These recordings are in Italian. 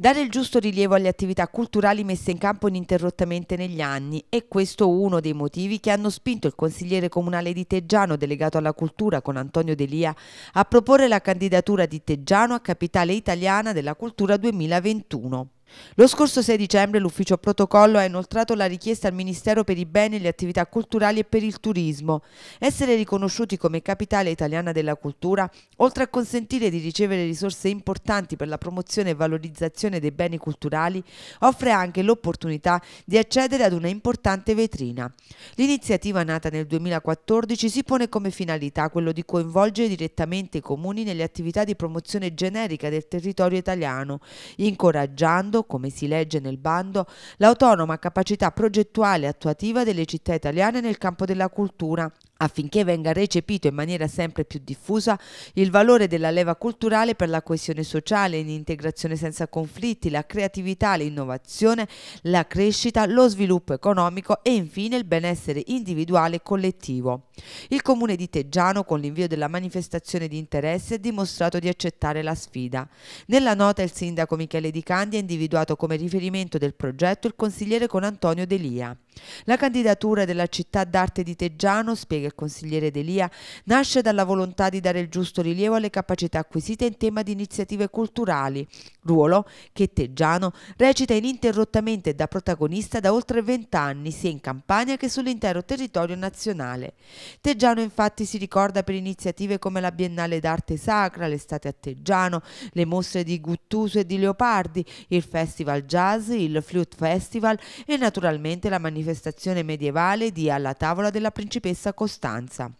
dare il giusto rilievo alle attività culturali messe in campo ininterrottamente negli anni e questo uno dei motivi che hanno spinto il consigliere comunale di Teggiano delegato alla cultura con Antonio Delia a proporre la candidatura di Teggiano a capitale italiana della cultura 2021. Lo scorso 6 dicembre l'ufficio protocollo ha inoltrato la richiesta al Ministero per i beni, e le attività culturali e per il turismo. Essere riconosciuti come capitale italiana della cultura, oltre a consentire di ricevere risorse importanti per la promozione e valorizzazione dei beni culturali, offre anche l'opportunità di accedere ad una importante vetrina. L'iniziativa nata nel 2014 si pone come finalità quello di coinvolgere direttamente i comuni nelle attività di promozione generica del territorio italiano, incoraggiando riguardo, come si legge nel bando, l'autonoma capacità progettuale e attuativa delle città italiane nel campo della cultura, affinché venga recepito in maniera sempre più diffusa il valore della leva culturale per la coesione sociale, l'integrazione senza conflitti, la creatività, l'innovazione, la crescita, lo sviluppo economico e infine il benessere individuale e collettivo. Il comune di Teggiano con l'invio della manifestazione di interesse ha dimostrato di accettare la sfida. Nella nota il sindaco Michele Di Candi ha individuato come riferimento del progetto il consigliere con Antonio Delia. La candidatura della città d'arte di Teggiano, spiega il consigliere Delia, nasce dalla volontà di dare il giusto rilievo alle capacità acquisite in tema di iniziative culturali, ruolo che Teggiano recita ininterrottamente da protagonista da oltre vent'anni sia in Campania che sull'intero territorio nazionale. Teggiano infatti si ricorda per iniziative come la Biennale d'arte sacra, l'estate a Teggiano, le mostre di Guttuso e di Leopardi, il Festival Jazz, il Flute Festival e naturalmente la manifestazione manifestazione medievale di Alla tavola della principessa Costanza.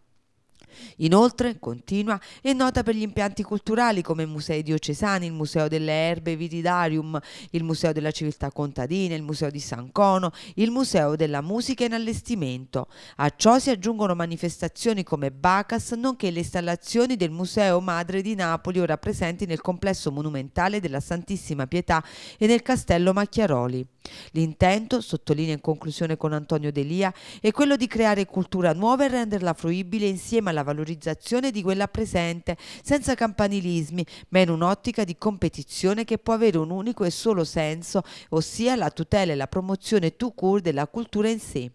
Inoltre, continua, è nota per gli impianti culturali come musei diocesani, il Museo delle Erbe Vitidarium, il Museo della Civiltà Contadina, il Museo di San Cono, il Museo della Musica in Allestimento. A ciò si aggiungono manifestazioni come Bacas, nonché le installazioni del Museo Madre di Napoli, ora presenti nel complesso monumentale della Santissima Pietà e nel Castello Macchiaroli. L'intento, sottolinea in conclusione con Antonio Delia, è quello di creare cultura nuova e renderla fruibile insieme alla valorizzazione di quella presente, senza campanilismi, ma in un'ottica di competizione che può avere un unico e solo senso, ossia la tutela e la promozione tout court della cultura in sé.